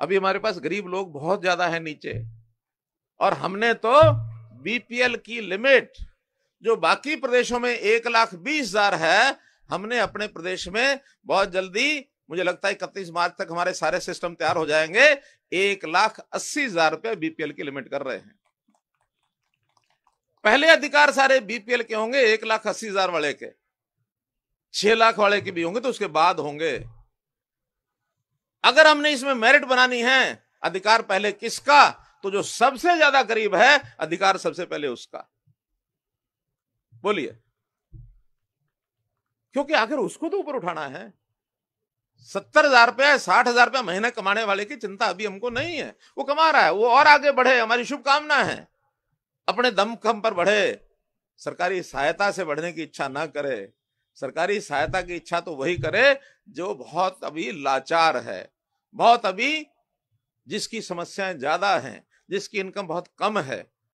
अभी हमारे पास गरीब लोग बहुत ज्यादा है नीचे और हमने तो बीपीएल की लिमिट जो बाकी प्रदेशों में एक लाख बीस हजार है हमने अपने प्रदेश में बहुत जल्दी मुझे लगता है इकतीस मार्च तक हमारे सारे सिस्टम तैयार हो जाएंगे एक लाख अस्सी हजार रुपये बीपीएल की लिमिट कर रहे हैं पहले अधिकार सारे बीपीएल के होंगे एक लाख अस्सी हजार वाले के छह लाख वाले के भी होंगे तो उसके बाद होंगे अगर हमने इसमें मेरिट बनानी है अधिकार पहले किसका तो जो सबसे ज्यादा करीब है अधिकार सबसे पहले उसका बोलिए क्योंकि आखिर उसको तो ऊपर उठाना है सत्तर हजार रुपया साठ हजार रुपया महीने कमाने वाले की चिंता अभी हमको नहीं है वो कमा रहा है वो और आगे बढ़े हमारी शुभकामना है अपने दम कम पर बढ़े सरकारी सहायता से बढ़ने की इच्छा ना करे सरकारी सहायता की इच्छा तो वही करे जो बहुत अभी लाचार है बहुत अभी जिसकी समस्याएं ज़्यादा हैं जिसकी इनकम बहुत कम है